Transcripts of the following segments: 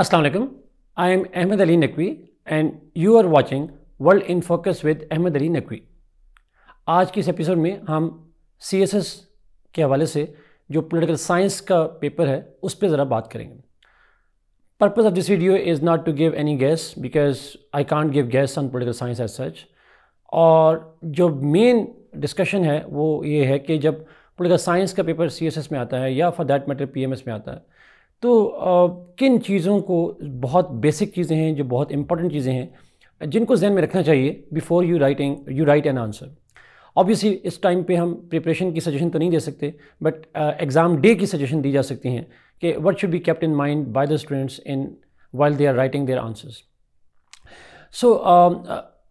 Aslam I am Ahmad Ali Naqvi and you are watching world in focus with Ahmad Ali Naqvi आज के इस episode में हम सी एस एस के हवाले से जो पोलिटिकल साइंस का पेपर है उस पर ज़रा बात करेंगे purpose of this video is not to give any guess because I can't give guess on political science as such और जो मेन डिस्कशन है वो ये है कि जब पोलिटिकल साइंस का पेपर सी एस एस में आता है या for that matter P M S में आता है तो आ, किन चीज़ों को बहुत बेसिक चीज़ें हैं जो बहुत इंपॉर्टेंट चीज़ें हैं जिनको जहन में रखना चाहिए before you writing you write an answer obviously इस टाइम पे हम प्रिपरेशन की सजेशन तो नहीं दे सकते बट एग्ज़ाम डे की सजेशन दी जा सकती हैं कि what should be kept in mind by the students in while they are writing their answers so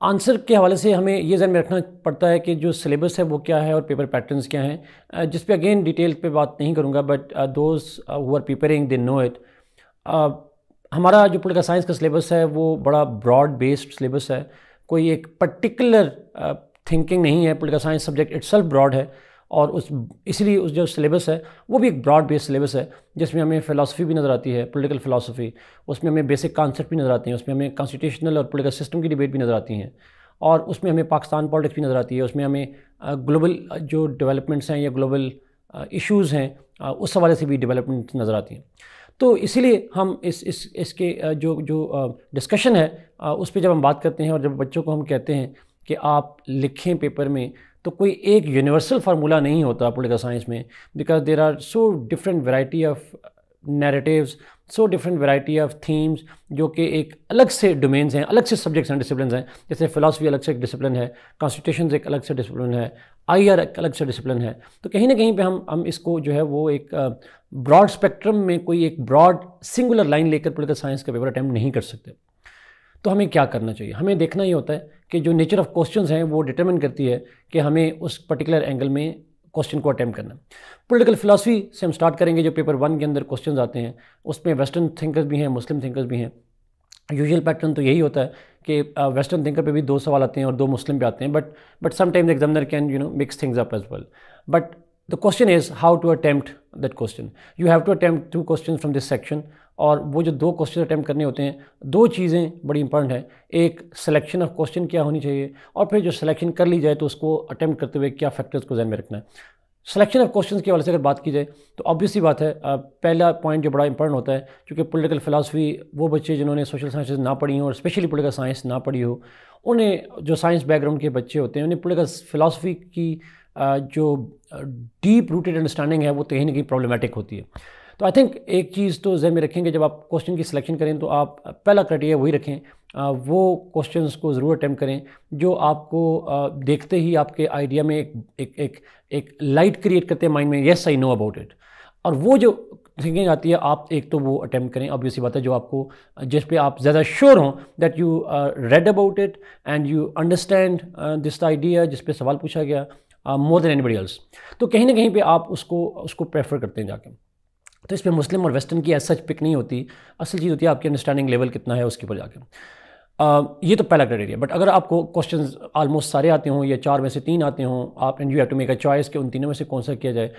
answer के हवाले से हमें ये जहन में रखना पड़ता है कि जो सिलेबस है वो क्या है और पेपर पैटर्न्स क्या हैं जिस पे अगेन डिटेल पे बात नहीं करूँगा but those who are preparing they know it हमारा जो पोलिटिकल साइंस का सिलेबस है वो बड़ा ब्रॉड बेस्ड सिलेबस है कोई एक पर्टिकुलर थिंकिंग नहीं है political science subject itself broad है और उस इसलिए उस जो सिलेबस है वो भी एक ब्रॉड बेस्ड सिलेबस है जिसमें हमें फिलासफी भी नज़र आती है पोलिटिकल फिलासफी उसमें हमें बेसिक कॉन्सेप्ट भी नज़र आते हैं उसमें हमें कॉन्स्टिट्यूशनल और पोलिटिकल सिस्टम की डिबेट भी नज़र आती हैं और उसमें हमें पाकिस्तान पॉलिटिक्स भी नज़र आती है उसमें हमें ग्लोबल जो डेवलपमेंट्स हैं या ग्लोबल इशूज़ हैं उस हवाले से भी डेवलपमेंट नज़र आती हैं तो इसीलिए हम इस इस इसके जो जो डिस्कशन है उस पर जब हम बात करते हैं और जब बच्चों को हम कहते हैं कि आप लिखें पेपर में तो कोई एक यूनिवर्सल फार्मूला नहीं होता पोलिटिकल साइंस में because there are so different variety of narratives so different variety of themes जो कि एक अलग से डोमेन्स हैं अलग से सब्जेक्ट्स हैं डिसिप्लिन हैं जैसे फ़िलासफ़ी अलग से एक डिसिप्लिन है कॉन्स्टिट्यूशन एक अलग से डिसिप्लिन है आई आर एक अलग से डिसिप्लिन है तो कहीं ना कहीं पर हम हम इसको जो है वो एक ब्रॉड uh, स्पेक्ट्रम में कोई एक ब्रॉड सिंगुलर लाइन लेकर पोलिटिकल साइंस का पेपर अटैम्प्ट नहीं कर सकते तो हमें क्या करना चाहिए हमें देखना ही होता है कि जो नेचर ऑफ क्वेश्चन हैं वो डिटर्मिन करती है कि हमें उस पर्टिकुलर एंगल में क्वेश्चन को अटैम्प्ट करना पॉलिटिकल फिलासफी से हम स्टार्ट करेंगे जो पेपर वन के अंदर क्वेश्चन आते हैं उसमें वेस्टर्न थिंकर्स भी हैं मुस्लिम थिंकर्स भी हैं यूजल पैटर्न तो यही होता है कि वेस्टर्न थिंकर पे भी दो सवाल आते हैं और दो मुस्लिम पे आते हैं but but sometimes examiner can you know mix things up as well but the question is how to attempt that question you have to attempt two question from this section और वो जो दो क्वेश्चन अटैम्प्ट करने होते हैं दो चीज़ें बड़ी इंपॉर्टेंट है एक सिलेक्शन ऑफ क्वेश्चन क्या होनी चाहिए और फिर जो सिलेक्शन कर ली जाए तो उसको अटैम्प्ट करते हुए क्या फैक्टर्स को जहन में रखना है सिलेक्शन ऑफ क्वेश्चंस के वाले से अगर बात की जाए तो ऑब्वियसली बात है पहला पॉइंट जो बड़ा इंपॉर्टेंट होता है क्योंकि पॉलिटिकल फिलासफी वो बच्चे जिन्होंने सोशल साइंसेज ना पढ़ी हो और स्पेशली पॉलिटिकल साइंस ना पढ़ी हो उन्हें जो साइंस बैकग्राउंड के बच्चे होते हैं उन्हें पॉलिटिकल फिलासफी की जो डीप रूटेड अंडरस्टैंडिंग है वो कहीं ना कहीं प्रॉब्लमेटिक होती है तो आई थिंक एक चीज़ तो जहन में रखेंगे जब आप क्वेश्चन की सिलेक्शन करें तो आप पहला क्राइटेरिया वही रखें वो क्वेश्चंस को ज़रूर अटैम्प्ट करें जो आपको देखते ही आपके आइडिया में एक एक एक एक लाइट क्रिएट करते हैं माइंड में yes I know about it और वो जो थिंकिंग आती है आप एक तो वो अटैम्प्ट करें अब इसी बात है जो आपको जिस पे आप ज़्यादा श्योर हों that you read about it and you understand this idea जिस पे सवाल पूछा गया more than anybody else तो कहीं ना कहीं पे आप उसको उसको प्रेफर करते हैं जाके तो इसमें मुस्लिम और वेस्टर्न की एज सच पिक नहीं होती असल चीज़ होती है आपकी अंडरस्टैंडिंग लेवल कितना है उसके ऊपर जाकर ये तो पहला क्राइटेरिया बट अगर आपको क्वेश्चन आलमोस्ट सारे आते हों या चार में से तीन आते हों आप and you have to make a choice कि उन तीनों में से कौन सा किया जाए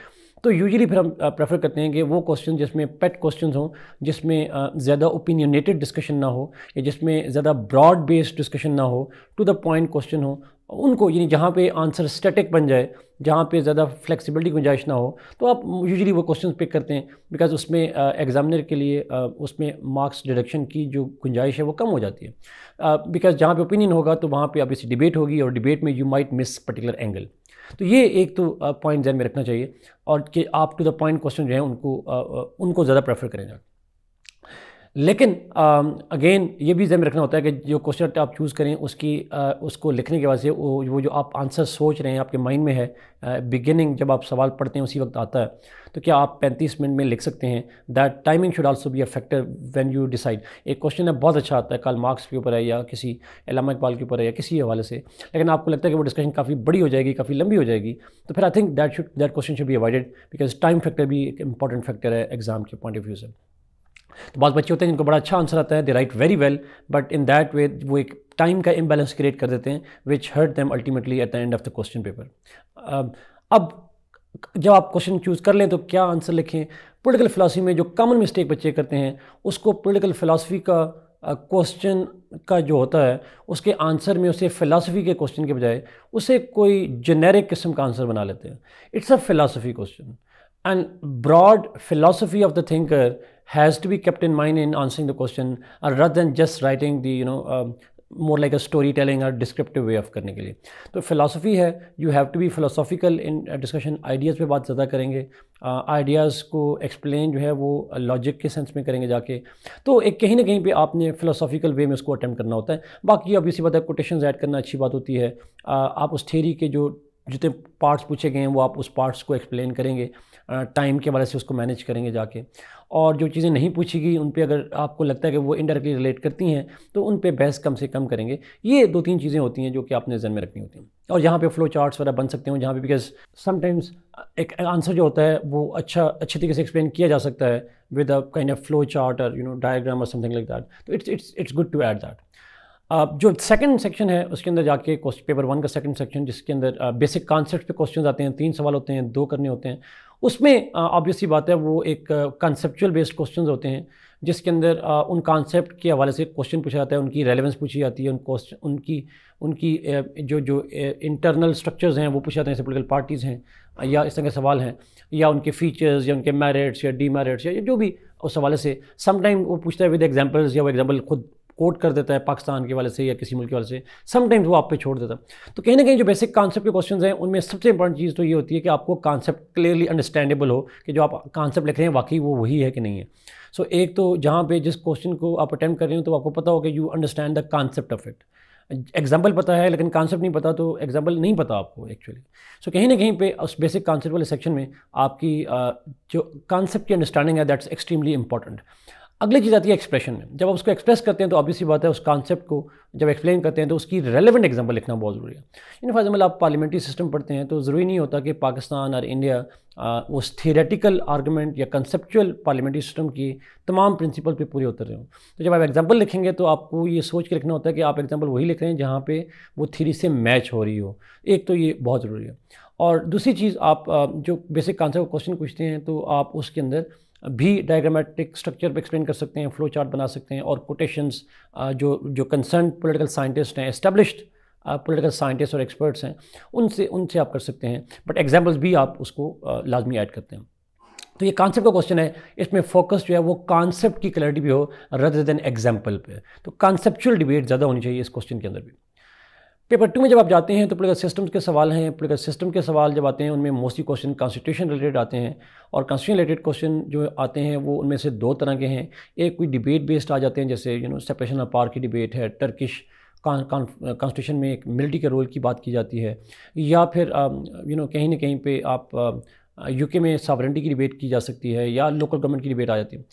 तो यूजली फिर हम प्रेफर करते हैं कि वो क्वेश्चन जिसमें पेट क्वेश्चन हों जिसमें ज़्यादा ओपिनियनेटेड डिस्कशन ना हो या जिसमें ज़्यादा ब्रॉड बेस्ड डिस्कशन ना हो टू द पॉइंट क्वेश्चन हो उनको यानी जहाँ पे आंसर स्टैटिक बन जाए जहाँ पे ज़्यादा फ्लेक्सिबिलिटी गुंजाइश ना हो तो आप यूजली वो क्वेश्चन पिक करते हैं बिकॉज उसमें एग्जामिनर के लिए आ, उसमें मार्क्स डिडक्शन की जो गुंजाइश है वो कम हो जाती है बिकॉज जहाँ पे ओपिनियन होगा तो वहाँ पे आप इसी डिबेट होगी और डिबेट में you might miss particular angle तो ये एक तो पॉइंट ध्यान में रखना चाहिए और कि आप टू द पॉइंट क्वेश्चन जो है उनको उनको ज़्यादा प्रेफर करें लेकिन अगेन ये भी जहन रखना होता है कि जो क्वेश्चन आप चूज़ करें उसकी आ, उसको लिखने के वजह से वो, वो जो आप आंसर सोच रहे हैं आपके माइंड में है बिगिनिंग जब आप सवाल पढ़ते हैं उसी वक्त आता है तो क्या आप 35 मिनट में लिख सकते हैं that timing should also be a factor when you decide एक क्वेश्चन है बहुत अच्छा आता है कल मार्क्स के ऊपर है या किसी अलामा इकबाल के ऊपर है या किसी हवाले से लेकिन आपको लगता है कि वो डिस्कशन काफ़ी बड़ी हो जाएगी काफ़ी लंबी हो जाएगी तो फिर I think that should that question should भी अवॉइडेड बिकॉज टाइम फैक्टर भी एक इंपॉर्टेंट फैक्टर है एग्जाम के पॉइंट ऑफ व्यू से तो बाद बच्चे होते हैं जिनको बड़ा अच्छा आंसर आता है they write very well but in that way वो एक टाइम का इम्बेलेंस क्रिएट कर देते हैं which hurt them ultimately at the end of the question paper अब जब आप क्वेश्चन चूज़ कर लें तो क्या आंसर लिखें पोलिटिकल फ़िलासफ़ी में जो कॉमन मिस्टेक बच्चे करते हैं उसको पोलिटिकल फ़िलासफ़ी का क्वेश्चन uh, का जो होता है उसके आंसर में उसे फ़िलासफ़ी के क्वेश्चन के बजाय उसे कोई जेनेरिक किस्म का आंसर बना लेते हैं it's a philosophy question and broad philosophy of the thinker has to be kept in mind in answering the question uh, rather than just writing the you know um, more like a story telling और descriptive way of करने के लिए तो philosophy है you have to be philosophical in discussion ideas पे बात ज़्यादा करेंगे आइडियाज़ uh, को एक्सप्लेन जो है वो लॉजिक के सेंस में करेंगे जाके तो एक कहीं ना कहीं पे आपने फिलोसॉफिकल वे में उसको अटैम्प्ट करना होता है बाकी अब इसी बात है कोटेशन ऐड करना अच्छी बात होती है uh, आप उस थेरी के जो जितने पार्ट्स पूछे गए हैं वो आप उस पार्ट्स को एक्सप्लेन करेंगे टाइम के हवाले से उसको मैनेज करेंगे जाके और जो चीज़ें नहीं पूछी गई उन पर अगर आपको लगता है कि वो इनडायरेक्टली रिलेट करती हैं तो उन पर बहस कम से कम करेंगे ये दो तीन चीज़ें होती हैं जो कि आपने जन में रखनी होती हैं और यहाँ पे फ्लो चार्ट्स वगैरह बन सकते हैं जहाँ पे बिकॉज समटाइम्स एक आंसर जो होता है वो अच्छा अच्छे तरीके से एक्सप्लेन किया जा सकता है with a kind of flow chart और यू नो डायग्राम और समथिंग लाइक दैट तो it's it's it's good to add that Uh, जो सेकंड सेक्शन है उसके अंदर जाके क्वेश्चन पेपर वन का सेकंड सेक्शन जिसके अंदर बेसिक uh, कॉन्सेप्ट पे क्वेश्चंस आते हैं तीन सवाल होते हैं दो करने होते हैं उसमें ऑब्वियसली uh, बात है वो एक कॉन्सेप्चुअल बेस्ड क्वेश्चंस होते हैं जिसके अंदर उन कॉन्सेप्ट के हवाले से क्वेश्चन पूछा जाता है उनकी रेलेवेंस पूछी जाती है उन क्वेश्चन उनकी उनकी जो जो इंटरनल स्ट्रक्चर्स हैं वो पूछे जाते हैं जैसे पोलिटिकल पार्टीज़ हैं या इस तरह के सवाल हैं या उनके फीचर्स या उनके मेरिट्स या डी मैरिट्स या जो भी उस हवाले से समटाइम वो पूछता है विद एग्जाम्पल्स या वो एग्जाम्पल खुद कोट कर देता है पाकिस्तान के वाले से या किसी मुल्क के वाले से समटाइम्स वो आप पे छोड़ देता है तो कहीं ना कहीं जो बेसिक कॉन्सेप्ट के क्वेश्चन हैं उनमें सबसे इंपॉर्टेंट चीज़ तो ये होती है कि आपको कॉन्सेप्ट क्लियरली अंडरस्टैंडेबल हो कि जो आप कॉन्सेप्ट लिख रहे हैं वाकई वो वही है कि नहीं है सो so, एक तो जहाँ पे जिस क्वेश्चन को आप अटैम्प्ट कर रहे हो तो आपको पता हो कि you understand the concept of it example पता है लेकिन कॉन्सेप्ट नहीं पता तो एग्जाम्पल नहीं पता आपको एक्चुअली सो so, कहीं ना कहीं पे उस बेसिक कॉन्सेप्ट वाले सेक्शन में आपकी जो कॉन्सेप्ट की अंडरस्टैंडिंग है दैट्स एक्सट्रीमली इंपॉर्टेंट अगली चीज़ आती है एक्सप्रेशन में जब आप उसको एक्सप्रेस करते हैं तो ऑब्वियसली बात है उस कॉन्सेप्ट को जब एक्सप्लेन करते हैं तो उसकी रेलिवेंट एग्जाम्पल लिखना बहुत ज़रूरी है इन फॉर एग्जाम्पल आप पार्लियामेंट्री सिस्टम पढ़ते हैं तो ज़रूरी नहीं होता कि पाकिस्तान और इंडिया आ, उस थियरेटिकल आर्गूमेंट या कंसेप्चुअल पार्लियामेंट्री सिस्टम की तमाम प्रिंसिपल पर पूरे उतर रहे हो तो जब आप एग्जाम्पल लिखेंगे तो आपको ये सोच के लिखना होता है कि आप एग्जाम्पल वही लिख रहे हैं जहाँ पर वो थीरी से मैच हो रही हो एक तो ये बहुत ज़रूरी है और दूसरी चीज़ आप जो बेसिक कॉन्सेप्ट क्वेश्चन पूछते हैं तो आप उसके अंदर भी डायग्रामेटिक स्ट्रक्चर पर एक्सप्लेन कर सकते हैं फ्लो चार्ट बना सकते हैं और कोटेशंस जो जो कंसर्न पोलिटिकल साइंटिस्ट हैं इस्टेब्लिश्ड पोलिटिकल साइंटिस्ट और एक्सपर्ट्स हैं उनसे उनसे आप कर सकते हैं बट एग्जाम्पल्स भी आप उसको लाजमी ऐड करते हैं तो ये कॉन्सेप्ट का क्वेश्चन है इसमें फोकस जो है वो कॉन्सेप्ट की क्लैरिटी भी हो रदर देन एग्जाम्पल पे तो कॉन्सेप्चुअल डिबेट ज़्यादा होनी चाहिए इस क्वेश्चन के अंदर भी पेपर टू में जब आप जाते हैं तो पोलिकल सिस्टम के सवाल हैं पोलिटिकल सिस्टम के सवाल जब आते हैं उनमें मोस्टली क्वेश्चन कॉन्स्टिट्यूशन रिलेटेड आते हैं और कॉन्स्टिट्यूशन रिलेटेड क्वेश्चन जो आते हैं वो उनमें से दो तरह के हैं एक कोई डिबेट बेस्ड आ जाते हैं जैसे you know separation of power की डिबेट है टर्किश कॉन्स्टिट्यूशन में एक मिलिट्री के रोल की बात की जाती है या फिर यू um, नो कहीं ना कहीं पर आप यूके uh, में सावरेंटी की डिबेट की जा सकती है या लोकल गवर्नमेंट की डिबेट आ जाती है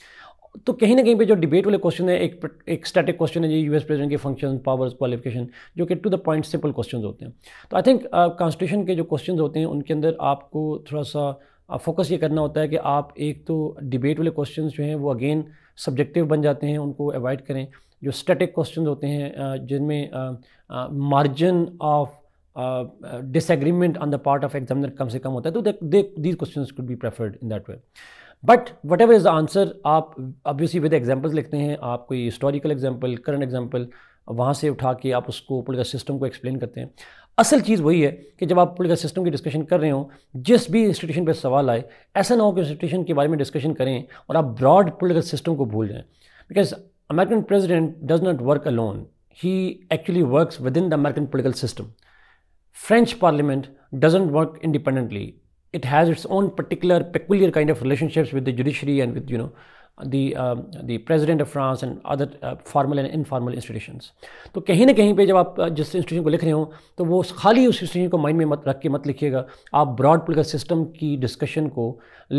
तो कहीं ना कहीं पे जो डिबेट वाले क्वेश्चन है एक एक स्टैटिक क्वेश्चन है जो यूएस प्रेसिडेंट के फंक्शन पावर्स क्वालिफिकेशन जो कि to the point simple question होते हैं तो आई थिंक कॉन्स्टिट्यूशन के जो क्वेश्चन होते हैं उनके अंदर आपको थोड़ा सा फोकस uh, ये करना होता है कि आप एक तो डिबेट वाले क्वेश्चन जो हैं वो अगेन सब्जेक्टिव बन जाते हैं उनको अवॉइड करें जो स्टैटिक क्वेश्चन होते हैं uh, जिनमें margin of disagreement on the part of examiner कम से कम होता है तो these question could be preferred in that way but whatever is the answer आप ऑब्वियसली विद एग्जाम्पल्स लिखते हैं आप कोई हिस्टोरिकल एग्जाम्पल करंट एग्जाम्पल वहाँ से उठा के आप उसको पोलिटिकल सिस्टम को एक्सप्लेन करते हैं असल चीज़ वही है कि जब आप पोलिटिकल सिस्टम की डिस्कशन कर रहे हो जिस भी इंस्टीट्यूशन पर सवाल आए ऐसा ना हो कि इंस्टीट्यूशन के बारे में डिस्कशन करें और आप ब्रॉड पोलिटिकल सिस्टम को भूल जाएँ because American president does not work alone he actually works within the American political system French parliament doesn't work independently it has its own particular peculiar kind of relationships with the judiciary and with you know the uh, the president of France and other uh, formal and informal institutions to kahin na kahin pe jab aap jis institution ko likh rahe ho to wo khali us institution ko mind mein mat rakh ke mat likhiyega aap broad political system ki discussion ko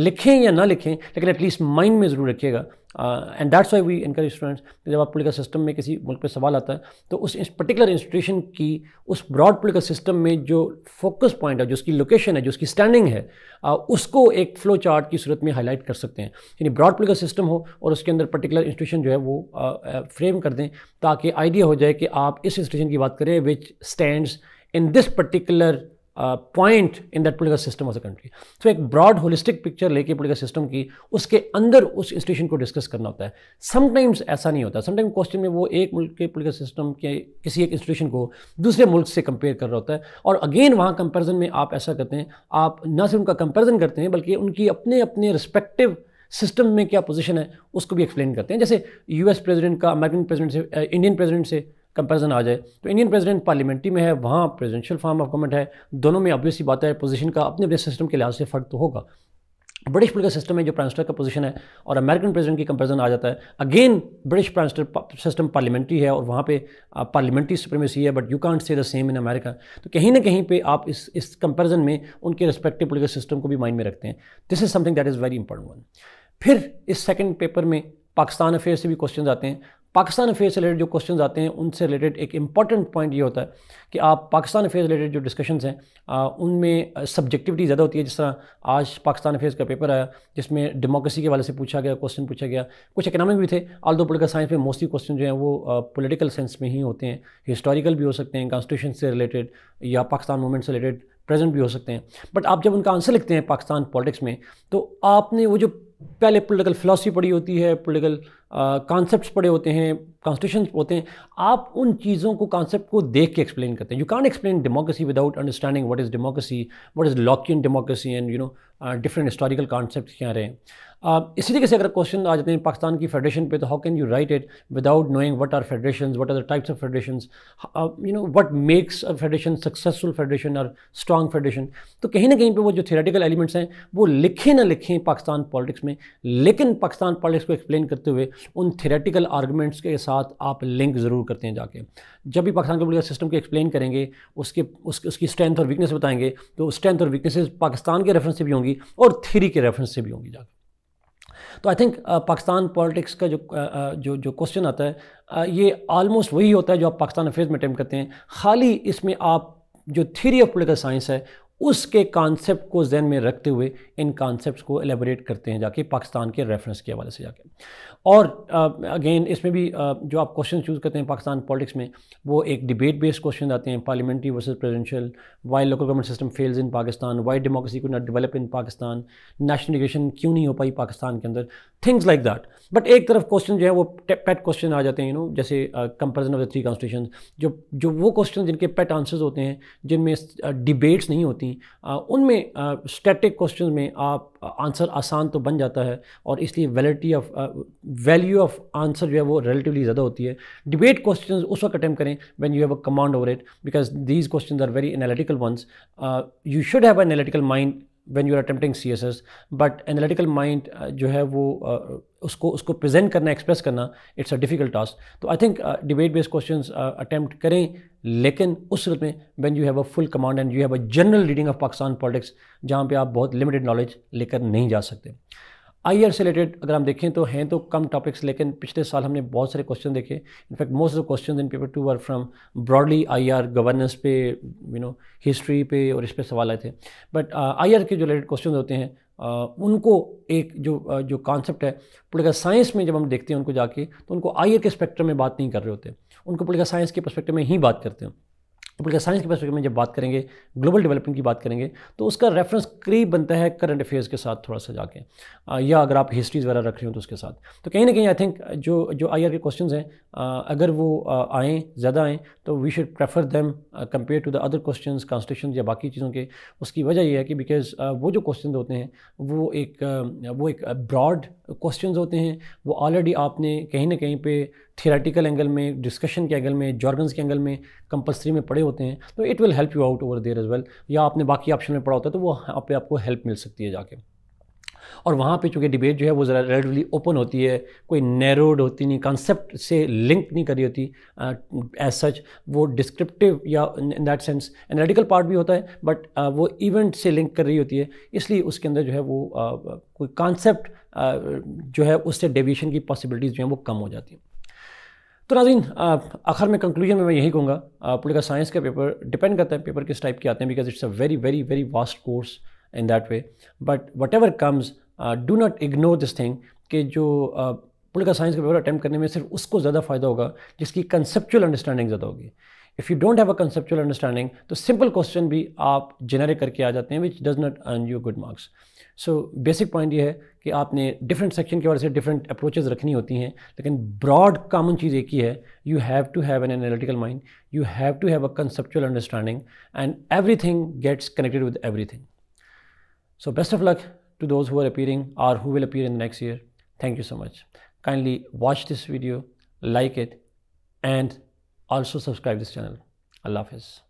likhein ya na likhein lekin at least mind mein zarur rakhiyega and that's why we encourage students जब आप political system में किसी मुल्क पर सवाल आता है तो उस पर्टिकुलर इंस्टीट्यूशन की उस ब्रॉड पोलिटिकल सिस्टम में जो फोकस पॉइंट है जो उसकी लोकेशन है जो उसकी स्टैंडिंग है आ, uh, उसको एक फ्लो चार्ट की सूरत में हाईलाइट कर सकते हैं यानी ब्रॉड पोलिटिकल सिस्टम हो और उसके अंदर पर्टिकुलर इंस्टीट्यूशन जो है वो फ्रेम uh, uh, कर दें ताकि आइडिया हो जाए कि आप इस इंस्टीट्यूशन की बात करें which stand in this particular point in that political system of the country तो एक ब्रॉड होलिस्टिक पिक्चर लेके पोलिटिकल सिस्टम की उसके अंदर उस इंस्टीट्यूशन को डिस्कस करना होता है समटाइम्स ऐसा नहीं होता समटाइम क्वेश्चन में वो एक मुल्क के पोलिटिकल सिस्टम के किसी एक इंस्टीट्यूशन को दूसरे मुल्क से कंपेयर कर रहा होता है और अगेन वहाँ कंपेरिजन में आप ऐसा करते हैं आप न सिर्फ उनका कंपेरिजन करते हैं बल्कि उनकी अपने अपने रिस्पेक्टिव सिस्टम में क्या पोजिशन है उसको भी एक्सप्लेन करते हैं जैसे यू एस प्रेजिडेंट का अमेरिकन प्रेजिडेंट से इंडियन uh, प्रेजिडेंट से कंपेरिजन आ जाए तो इंडियन प्रेसिडेंट पार्लियामेंट्री में है वहाँ प्रेजिडेंशियल फॉर्म ऑफ गवर्नमेंट है दोनों में ऑब्वियसली बात है पोजीशन का अपने अपने सिस्टम के लिहाज से फ़र्क तो होगा ब्रिटिश पोलिकल सिस्टम में जो प्राइम मिनिस्टर का पोजीशन है और अमेरिकन प्रेसिडेंट की कंपेरिजन आ जाता है again British prime minister system parliamentary है और वहाँ पे पार्लियामेंट्री सुप्रीमेसी है but you can't say the same in America तो कहीं ना कहीं पे आप इस इस कंपेरिजन में उनके रिस्पेक्टिव पोलिटिकल सिस्टम को भी माइंड में रखते हैं this is something that is very important one फिर इस सेकेंड पेपर में पाकिस्तान अफेयर से भी क्वेश्चन आते हैं पाकिस्तान अफेयर से रिलेटेड जो क्वेश्चन आते हैं उनसे रिलेटेड एक इंपॉर्टेंट पॉइंट ये होता है कि आप पाकिस्तान अफेयर रिलेटेड जो डिस्कशंस हैं उनमें सब्जेक्टिविटी ज़्यादा होती है जिस तरह आज पाकिस्तान अफेयर्स का पेपर आया जिसमें डेमोक्रेसी के वाले से पूछा गया क्वेश्चन पूछा गया कुछ इकनॉमिक भी थे आल दो पोलिटिकल साइंस में मोस्टली क्वेश्चन जो हैं वो पोलिटिकल सेंस में ही होते हैं हिस्टोरिकल भी हो सकते हैं कॉन्स्टिट्यूशन से रिलेटेड या पाकिस्तान मूवमेंट से रिलेटेड प्रेजेंट भी हो सकते हैं बट आप जब उनका आंसर लिखते हैं पाकिस्तान पॉलिटिक्स में तो आपने वो जो पहले पोलिटिकल फिलासफी पढ़ी होती है पोलिटिकल कॉन्सेप्ट्स पड़े होते हैं कॉन्स्टिट्यूशन होते हैं आप उन चीज़ों को कॉन्सेप्ट को देख के एक्सप्लेन करते हैं you can't explain democracy without understanding what is democracy what is Lockean democracy and you know different historical concept क्या रहे हैं Uh, इसी तरीके से अगर क्वेश्चन आ जाते हैं पाकिस्तान की फेडरेशन पे तो how can you write it without knowing what are federation what are the types of federation you know what makes a federation successful federation और स्ट्रॉग फेडरेशन तो कहीं ना कहीं पर वो जो थेरेटिकल एलिमेंट्स हैं वो लिखे ना लिखें पाकिस्तान पॉलिटिक्स में लेकिन पाकिस्तान पॉलिटिक्स को एक्सप्लेन करते हुए उन थेरेटिकल आर्गूमेंट्स के साथ आप लिंक ज़रूर करते हैं जाके जब भी पाकिस्तान के पॉलिटिकल सिस्टम को एक्सप्लेन करेंगे उसके उस, उसकी स्ट्रेंथ और वीकनेस बताएंगे तो स्ट्रेंथ और वीकनेसेस पाकिस्तान के रेफरेंस से भी होंगी और थीरी के रेफरेंस से भी होंगी जाकर तो आई थिंक पाकिस्तान पॉलिटिक्स का जो uh, uh, जो जो क्वेश्चन आता है uh, ये ऑलमोस्ट वही होता है जो आप पाकिस्तान अफेयर्स में अटैम्प्ट करते हैं खाली इसमें आप जो थीरी ऑफ पोलिटिकल साइंस है उसके कॉन्सेप्ट को जहन में रखते हुए इन कॉन्सेप्ट को एलेबोरेट करते हैं जाके पाकिस्तान के रेफरेंस के हवाले से जाके और अगेन इसमें भी जो आप क्वेश्चन चूज़ करते हैं पाकिस्तान पॉलिटिक्स में वो एक डिबेट बेस्ड क्वेश्चन आते हैं parliamentary versus presidential why local government system fails in Pakistan why democracy could not develop in Pakistan national integration क्यों नहीं हो पाई पाकिस्तान के अंदर थिंग्स लाइक दैट बट एक तरफ क्वेश्चन जो है वो पेट क्वेश्चन आ जाते हैं यू नो जैसे comparison of the three constitution जो जो वो क्वेश्चन जिनके पेट आंसर्स होते हैं जिनमें डिबेट्स नहीं होती उनमें स्टैटिक क्वेश्चन में आप आंसर आसान तो बन जाता है और इसलिए validity of value of answer जो है वो रिलेटिवली ज़्यादा होती है डिबेट क्वेश्चन उस वक्त अटैम्प्ट करें when you have a command over it because these question are very analytical ones you should have analytical mind when you are attempting C S S but analytical mind जो है वो uh, उसको उसको present करना express करना it's a difficult task तो I think debate based question attempt करें लेकिन उस रूप में when you have a full command and you have a general reading of Pakistan politics जहाँ पर आप बहुत लिमिटेड नॉलेज लेकर नहीं जा सकते आई से रिलेटेड अगर हम देखें तो हैं तो कम टॉपिक्स लेकिन पिछले साल हमने बहुत सारे क्वेश्चन देखे in fact most of question in paper two are from broadly I governance पे यू नो हिस्ट्री पे और इस पर सवाल आए थे बट आईआर uh, के जो रिलेटेड क्वेश्चन होते हैं uh, उनको एक जो uh, जो कॉन्सेप्ट है पोलिटिकल साइंस में जब हम देखते हैं उनको जाके तो उनको आई के स्पेक्ट्रम में बात नहीं कर रहे होते उनको पोलिटिकल साइंस के परस्पेक्टिव में ही बात करते हैं तो पोलिटिकल साइंस के पर्सपेक्टिव में जब बात करेंगे ग्लोबल डेवलपमेंट की बात करेंगे तो उसका रेफरेंस करीब बनता है करंट अफेयर्स के साथ थोड़ा सा जाके या अगर आप हिस्ट्रीज़ वगैरह रख रहे हो तो उसके साथ तो कहीं ना कहीं आई थिंक जो जो आई के क्वेश्चन हैं अगर वो आएँ ज़्यादा आएँ तो we should prefer them compare to the other question constitution या बाकी चीज़ों के उसकी वजह यह है कि बिकॉज वो जो क्वेश्चन होते हैं वो एक वो एक ब्रॉड क्वेश्चन होते हैं वो ऑलरेडी आपने कहीं ना कहीं पे थियोरेटिकल एंगल में डिस्कशन के एंगल में जॉर्गन्स के एंगल में कंपलसरी में पढ़े होते हैं तो it will help you out over there as well या आपने बाकी ऑप्शन में पढ़ा होता है तो वो आप आपको हेल्प मिल सकती है जाके और वहाँ पे चूँकि डिबेट जो है वो ज़रा रेडली ओपन होती है कोई नैरोड होती नहीं कॉन्सेप्ट से लिंक नहीं करी होती एज सच वो डिस्क्रिप्टिव या in that sense analytical part भी होता है बट वो इवेंट से लिंक कर रही होती है इसलिए उसके अंदर जो है वो कोई कॉन्सेप्ट जो है उससे डेविएशन की पॉसिबिलिटीज़ जो हैं वो कम हो जाती हैं तो नाजीन आखिर में कंक्लूजन में मैं यही कहूँगा पोलिटिकल साइंस का पेपर डिपेंड करता है पेपर किस टाइप के आते हैं because it's a very very very vast course that way but whatever comes do not ignore this thing कि जो पोलिटिकल साइंस का पेपर अटैम्प्ट करने में सिर्फ उसको ज़्यादा फ़ायदा होगा जिसकी कंसेप्चुअल अंडरस्टैंडिंग ज़्यादा होगी if you don't have a conceptual understanding तो सिंपल क्वेश्चन भी आप जनरेट करके आ जाते हैं which does not earn you good marks so basic point ये है कि आपने डिफरेंट सेक्शन की वजह से डिफरेंट अप्रोचेज रखनी होती हैं लेकिन ब्रॉड कॉमन चीज़ एक ही है you have to have an analytical mind you have to have a conceptual understanding and everything gets connected with everything So best of luck to those who are appearing or who will appear in the next year. Thank you so much. Kindly watch this video, like it, and also subscribe this channel. Allah Hafiz.